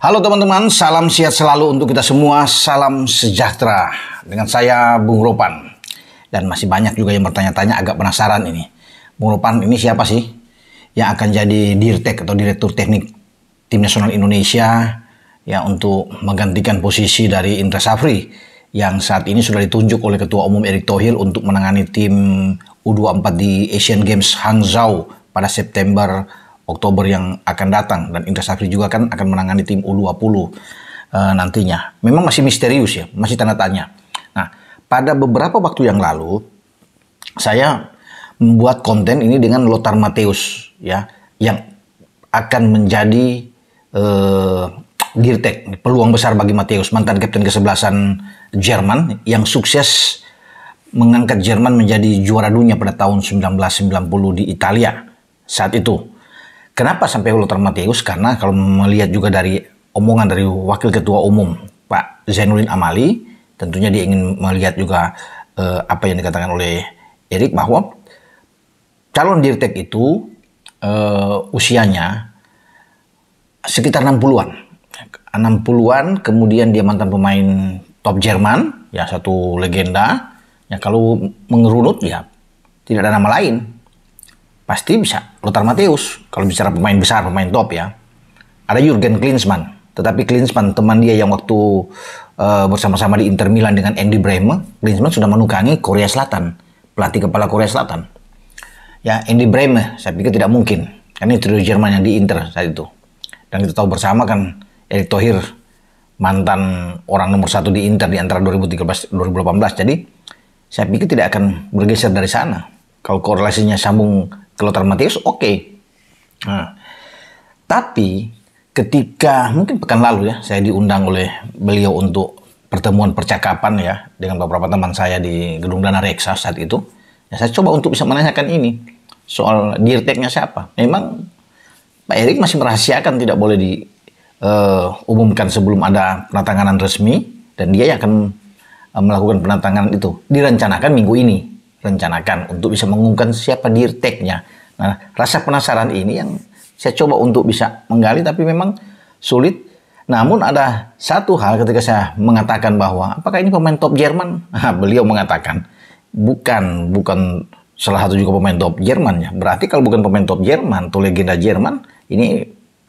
Halo teman-teman, salam sehat selalu untuk kita semua, salam sejahtera. Dengan saya Bung Ropan. Dan masih banyak juga yang bertanya-tanya agak penasaran ini. Bung Ropan ini siapa sih yang akan jadi Dirtek atau Direktur Teknik Tim Nasional Indonesia ya untuk menggantikan posisi dari Indra Safri yang saat ini sudah ditunjuk oleh Ketua Umum Erick Thohir untuk menangani tim U24 di Asian Games Hangzhou pada September Oktober yang akan datang dan Indra Safri juga kan akan menangani tim U20 uh, eh, nantinya. Memang masih misterius ya, masih tanda tanya. Nah, pada beberapa waktu yang lalu saya membuat konten ini dengan Lothar Mateus ya yang akan menjadi uh, eh, Girtek, peluang besar bagi Mateus, mantan kapten kesebelasan Jerman yang sukses mengangkat Jerman menjadi juara dunia pada tahun 1990 di Italia saat itu. Kenapa sampai Hulu termatius? Karena kalau melihat juga dari omongan dari Wakil Ketua Umum Pak Zainuddin Amali, tentunya dia ingin melihat juga eh, apa yang dikatakan oleh Erik bahwa calon dirtek itu eh, usianya sekitar 60-an. 60-an, kemudian dia mantan pemain top Jerman, ya satu legenda. Ya kalau mengerunut ya tidak ada nama lain Pasti bisa. Lothar Matthäus, kalau bicara pemain besar, pemain top ya. Ada Jurgen Klinsmann. Tetapi Klinsmann, teman dia yang waktu uh, bersama-sama di Inter Milan dengan Andy Bremer, Klinsmann sudah menukangi Korea Selatan. Pelatih kepala Korea Selatan. Ya, Andy Bremer, saya pikir tidak mungkin. Karena itu Jerman yang di Inter saat itu. Dan kita tahu bersama kan, Erik Thohir, mantan orang nomor satu di Inter di antara 2013-2018. Jadi, saya pikir tidak akan bergeser dari sana. Kalau korelasinya sambung kalau termatius oke. Okay. Nah, tapi ketika mungkin pekan lalu ya saya diundang oleh beliau untuk pertemuan percakapan ya dengan beberapa teman saya di Gedung Dana Reksa saat itu. Ya, saya coba untuk bisa menanyakan ini soal dirteknya siapa. Memang Pak Erik masih merahasiakan tidak boleh di uh, umumkan sebelum ada penantanganan resmi dan dia akan eh, melakukan penantangan itu direncanakan minggu ini rencanakan untuk bisa mengumumkan siapa dirteknya Nah, rasa penasaran ini yang saya coba untuk bisa menggali tapi memang sulit. Namun ada satu hal ketika saya mengatakan bahwa apakah ini pemain top Jerman? Nah, beliau mengatakan bukan, bukan salah satu juga pemain top Jerman ya Berarti kalau bukan pemain top Jerman, tuh legenda Jerman, ini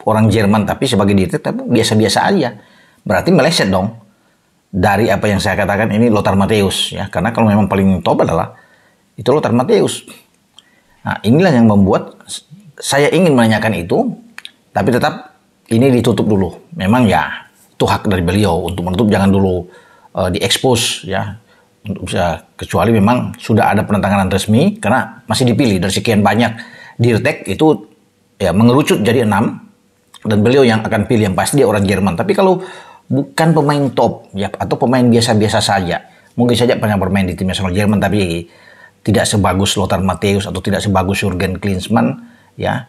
orang Jerman tapi sebagai diri tapi biasa-biasa aja. Berarti meleset dong dari apa yang saya katakan ini Lothar Matthäus ya. Karena kalau memang paling top adalah itu Lothar Matthäus Nah, inilah yang membuat saya ingin menanyakan itu, tapi tetap ini ditutup dulu. Memang ya, itu hak dari beliau untuk menutup jangan dulu uh, diekspos ya. Untuk bisa kecuali memang sudah ada penentangan resmi karena masih dipilih dari sekian banyak dirtek itu ya mengerucut jadi enam dan beliau yang akan pilih yang pasti dia orang Jerman. Tapi kalau bukan pemain top ya atau pemain biasa-biasa saja, mungkin saja pernah bermain di tim nasional Jerman tapi tidak sebagus Lothar Matthäus atau tidak sebagus Jurgen Klinsmann ya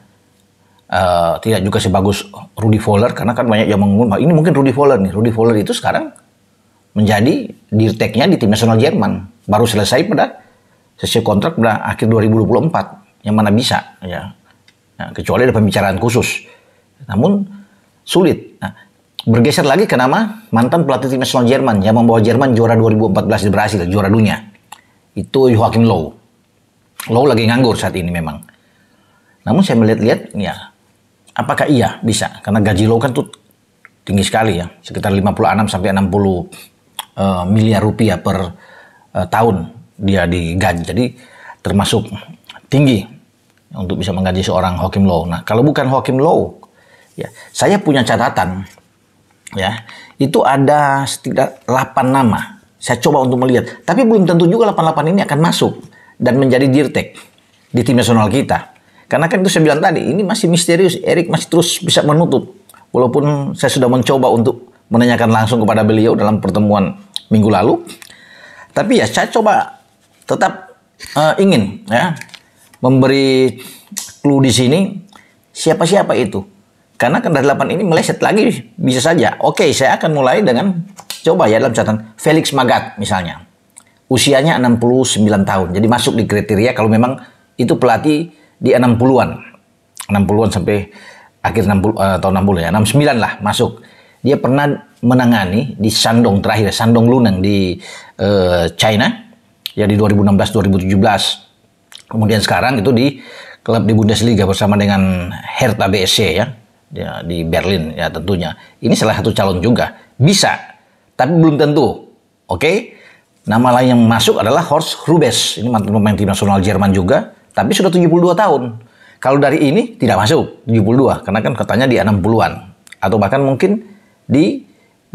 uh, tidak juga sebagus Rudy Fowler karena kan banyak yang mengumumkan ini mungkin Rudy Fowler nih Rudy Fowler itu sekarang menjadi dirteknya di tim nasional Jerman baru selesai pada sesi kontrak pada akhir 2024 yang mana bisa ya nah, kecuali ada pembicaraan khusus namun sulit nah, bergeser lagi ke nama mantan pelatih tim nasional Jerman yang membawa Jerman juara 2014 di Brasil juara dunia itu Joachim Low. Low lagi nganggur saat ini memang. Namun saya melihat-lihat, ya, apakah iya bisa? Karena gaji Low kan tuh tinggi sekali ya, sekitar 56 sampai 60 uh, eh, miliar rupiah per uh, tahun dia digaji. Jadi termasuk tinggi untuk bisa menggaji seorang Hakim Low. Nah, kalau bukan Hakim Low, ya, saya punya catatan, ya, itu ada setidak 8 nama saya coba untuk melihat. Tapi belum tentu juga 88 ini akan masuk dan menjadi dirtek di tim nasional kita. Karena kan itu saya bilang tadi, ini masih misterius. Erik masih terus bisa menutup. Walaupun saya sudah mencoba untuk menanyakan langsung kepada beliau dalam pertemuan minggu lalu. Tapi ya saya coba tetap uh, ingin ya memberi clue di sini siapa-siapa itu karena kendaraan 8 ini meleset lagi bisa saja. Oke, saya akan mulai dengan coba ya dalam catatan Felix Magat misalnya. Usianya 69 tahun. Jadi masuk di kriteria kalau memang itu pelatih di 60-an. 60-an sampai akhir 60 uh, eh, tahun 60 ya, 69 lah masuk. Dia pernah menangani di Sandong terakhir, Sandong Luneng di uh, China ya di 2016 2017. Kemudian sekarang itu di klub di Bundesliga bersama dengan Hertha BSC ya ya, di Berlin ya tentunya. Ini salah satu calon juga. Bisa, tapi belum tentu. Oke? Okay? Nama lain yang masuk adalah Horst Rubes. Ini mantan pemain tim nasional Jerman juga, tapi sudah 72 tahun. Kalau dari ini tidak masuk 72 karena kan katanya di 60-an atau bahkan mungkin di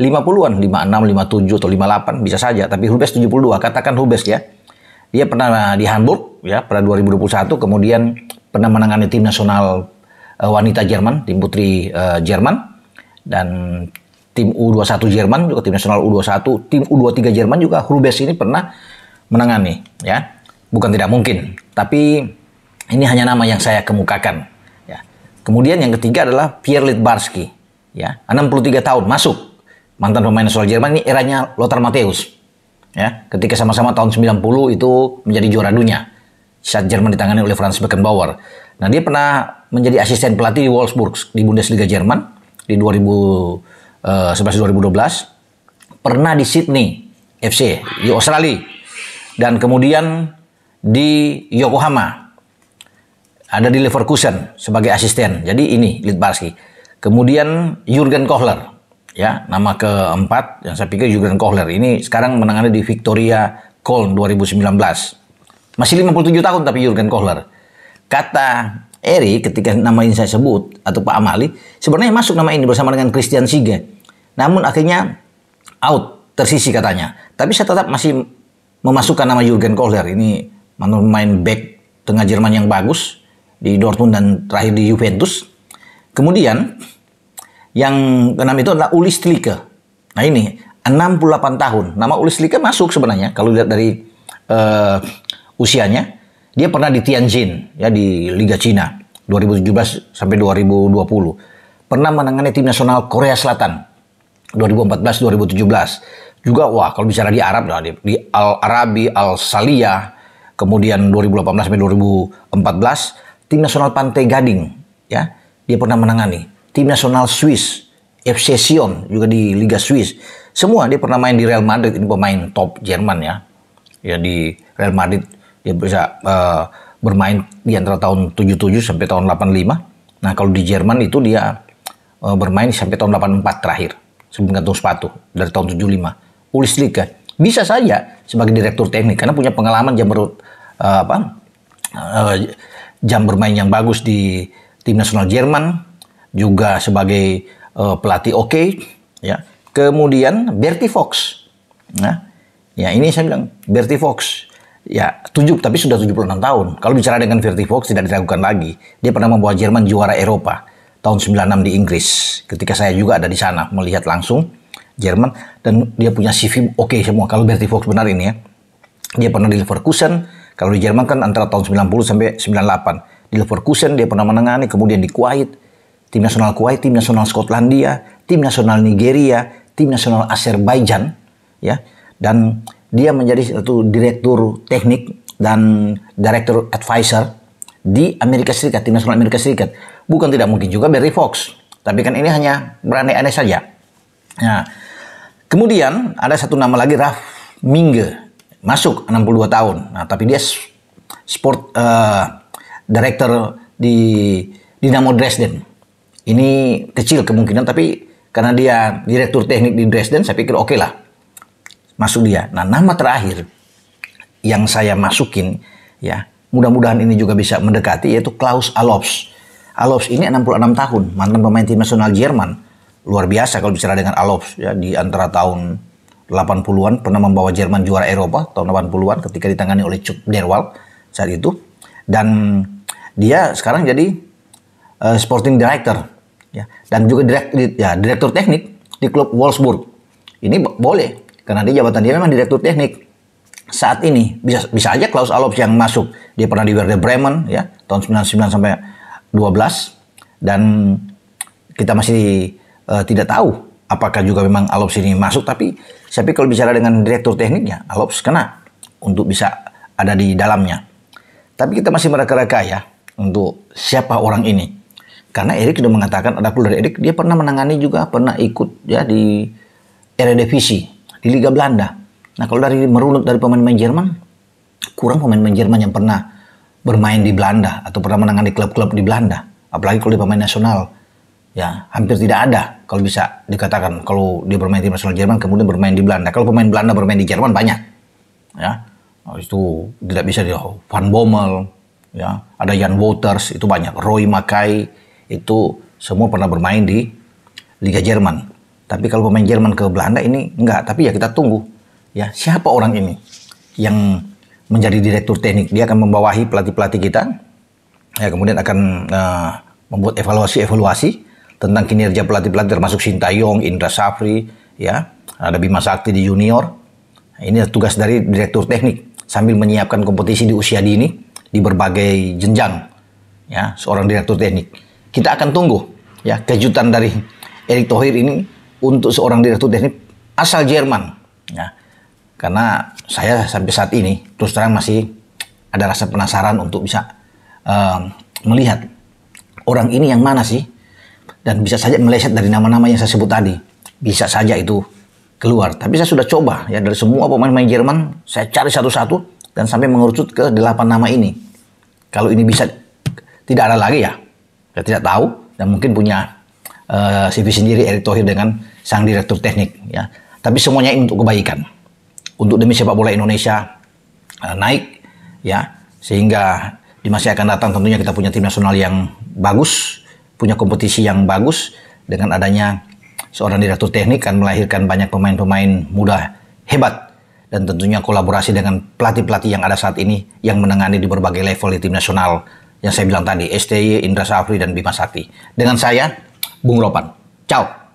50-an, 56, 57 atau 58 bisa saja, tapi Rubes 72, katakan Rubes ya. Dia pernah di Hamburg ya pada 2021 kemudian pernah menangani tim nasional uh, wanita Jerman, tim putri uh, Jerman dan tim U21 Jerman juga tim nasional U21, tim U23 Jerman juga Hrubes ini pernah menangani ya. Bukan tidak mungkin, tapi ini hanya nama yang saya kemukakan ya. Kemudian yang ketiga adalah Pierre Litbarski ya, 63 tahun masuk mantan pemain nasional Jerman ini eranya Lothar Matthäus ya ketika sama-sama tahun 90 itu menjadi juara dunia saat Jerman ditangani oleh Franz Beckenbauer. Nah, dia pernah menjadi asisten pelatih di Wolfsburg di Bundesliga Jerman di 2011 2012, eh, pernah di Sydney FC di Australia dan kemudian di Yokohama. Ada di Leverkusen sebagai asisten. Jadi ini Litbarski. Kemudian Jurgen Kohler ya, nama keempat yang saya pikir Jurgen Kohler ini sekarang menangani di Victoria Köln 2019. Masih 57 tahun tapi Jurgen Kohler. Kata Eri ketika nama ini saya sebut atau Pak Amali sebenarnya masuk nama ini bersama dengan Christian Siga. Namun akhirnya out tersisi katanya. Tapi saya tetap masih memasukkan nama Jurgen Kohler ini main back tengah Jerman yang bagus di Dortmund dan terakhir di Juventus. Kemudian yang keenam itu adalah Uli Stilike. Nah ini 68 tahun. Nama Uli Stilike masuk sebenarnya kalau lihat dari uh, usianya. Dia pernah di Tianjin ya di Liga Cina 2017 sampai 2020. Pernah menangani tim nasional Korea Selatan 2014-2017. Juga wah kalau bicara di Arab lah di, Al Arabi Al Salia kemudian 2018 sampai 2014 tim nasional Pantai Gading ya dia pernah menangani tim nasional Swiss FC Sion juga di Liga Swiss semua dia pernah main di Real Madrid ini pemain top Jerman ya ya di Real Madrid dia ya bisa uh, bermain di antara tahun 77 sampai tahun 85. Nah, kalau di Jerman itu dia uh, bermain sampai tahun 84 terakhir. Sebelum gantung sepatu dari tahun 75. Liga bisa saja sebagai direktur teknik karena punya pengalaman jam ber, uh, apa uh, jam bermain yang bagus di tim nasional Jerman juga sebagai uh, pelatih oke okay, ya. Kemudian Bertie Fox. Nah, ya ini saya bilang Bertie Fox ya tujuh tapi sudah 76 tahun. Kalau bicara dengan Verdi Fox tidak diragukan lagi. Dia pernah membawa Jerman juara Eropa tahun 96 di Inggris. Ketika saya juga ada di sana melihat langsung Jerman dan dia punya CV oke okay semua. Kalau Verdi Fox benar ini ya. Dia pernah di Leverkusen, kalau di Jerman kan antara tahun 90 sampai 98. Di Leverkusen dia pernah menangani, kemudian di Kuwait, tim nasional Kuwait, tim nasional Skotlandia, tim nasional Nigeria, tim nasional Azerbaijan ya. Dan dia menjadi satu direktur teknik dan direktur advisor di Amerika Serikat, tim nasional Amerika Serikat. Bukan tidak mungkin juga Barry Fox, tapi kan ini hanya berani aneh saja. Nah, kemudian ada satu nama lagi Raf Mingge, masuk 62 tahun. Nah, tapi dia sport uh, director di Dinamo Dresden. Ini kecil kemungkinan, tapi karena dia direktur teknik di Dresden, saya pikir oke okay lah masuk dia. Nah, nama terakhir yang saya masukin ya, mudah-mudahan ini juga bisa mendekati yaitu Klaus Alofs. Alofs ini 66 tahun, mantan pemain tim nasional Jerman. Luar biasa kalau bicara dengan Alofs ya di antara tahun 80-an pernah membawa Jerman juara Eropa tahun 80-an ketika ditangani oleh Chuck Derwal saat itu dan dia sekarang jadi uh, sporting director ya dan juga direkt, ya teknik di klub Wolfsburg. Ini boleh karena di jabatan dia memang direktur teknik. Saat ini bisa bisa aja Klaus Alops yang masuk. Dia pernah di Werder Bremen ya tahun 99 sampai 12 dan kita masih uh, tidak tahu apakah juga memang Alops ini masuk tapi saya pikir kalau bicara dengan direktur tekniknya Alops kena untuk bisa ada di dalamnya. Tapi kita masih mereka-reka ya untuk siapa orang ini karena Erik sudah mengatakan ada pula dari Erik dia pernah menangani juga pernah ikut ya di Eredivisie di Liga Belanda. Nah kalau dari merunut dari pemain-pemain Jerman, kurang pemain-pemain Jerman yang pernah bermain di Belanda atau pernah menangani klub-klub di Belanda. Apalagi kalau di pemain nasional, ya hampir tidak ada kalau bisa dikatakan kalau dia bermain di nasional Jerman kemudian bermain di Belanda. Kalau pemain Belanda bermain di Jerman banyak, ya itu tidak bisa di Van Bommel, ya ada Jan Wouters itu banyak, Roy Makai itu semua pernah bermain di Liga Jerman. Tapi kalau pemain Jerman ke Belanda ini enggak, tapi ya kita tunggu ya siapa orang ini yang menjadi direktur teknik. Dia akan membawahi pelatih-pelatih kita. Ya kemudian akan uh, membuat evaluasi-evaluasi tentang kinerja pelatih-pelatih termasuk Sintayong, Indra Safri, ya. Ada Bima Sakti di junior. Ini tugas dari direktur teknik sambil menyiapkan kompetisi di usia dini di berbagai jenjang ya seorang direktur teknik. Kita akan tunggu ya kejutan dari Erik Thohir ini untuk seorang direktur teknik asal Jerman. Ya. Karena saya sampai saat ini terus terang masih ada rasa penasaran untuk bisa uh, melihat orang ini yang mana sih dan bisa saja meleset dari nama-nama yang saya sebut tadi. Bisa saja itu keluar. Tapi saya sudah coba ya dari semua pemain-pemain Jerman saya cari satu-satu dan sampai mengerucut ke delapan nama ini. Kalau ini bisa tidak ada lagi ya, saya tidak tahu dan mungkin punya uh, eh, CV sendiri Erick Thohir dengan sang direktur teknik ya. Tapi semuanya ini untuk kebaikan. Untuk demi sepak bola Indonesia uh, naik ya sehingga di masa akan datang tentunya kita punya tim nasional yang bagus, punya kompetisi yang bagus dengan adanya seorang direktur teknik akan melahirkan banyak pemain-pemain muda hebat dan tentunya kolaborasi dengan pelatih-pelatih yang ada saat ini yang menangani di berbagai level di tim nasional yang saya bilang tadi STI Indra Safri dan Bima Sakti. Dengan saya Bung Ropan. Ciao.